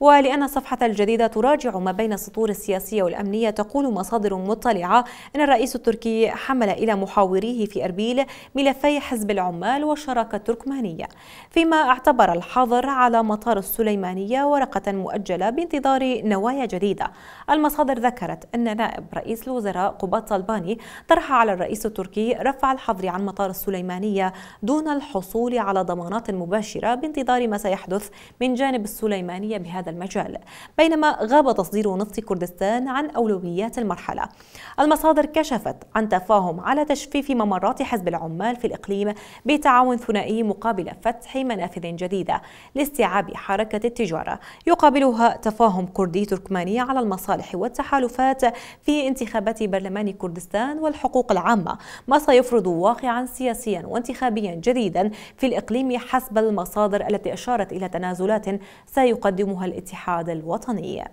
ولأن الصفحة الجديدة تراجع ما بين السطور السياسية والأمنية تقول مصادر مطلعة أن الرئيس التركي حمل إلى محاوريه في أربيل ملفي حزب العمال والشراكة التركمانية فيما اعتبر الحظر على مطار السليمانية ورقة مؤجلة بانتظار نوايا جديدة المصادر ذكرت أن نائب رئيس الوزراء قباط طلباني طرح على الرئيس التركي رفع الحظر عن مطار السليمانية دون الحصول على ضمانات مباشرة بانتظار ما سيحدث من جانب السليمانية بهذا هذا المجال بينما غاب تصدير نفط كردستان عن أولويات المرحلة المصادر كشفت عن تفاهم على تجفيف ممرات حزب العمال في الإقليم بتعاون ثنائي مقابل فتح منافذ جديدة لاستيعاب حركة التجارة يقابلها تفاهم كردي تركماني على المصالح والتحالفات في انتخابات برلمان كردستان والحقوق العامة ما سيفرض واقعا سياسيا وانتخابيا جديدا في الإقليم حسب المصادر التي أشارت إلى تنازلات سيقدمها الاتحاد الوطني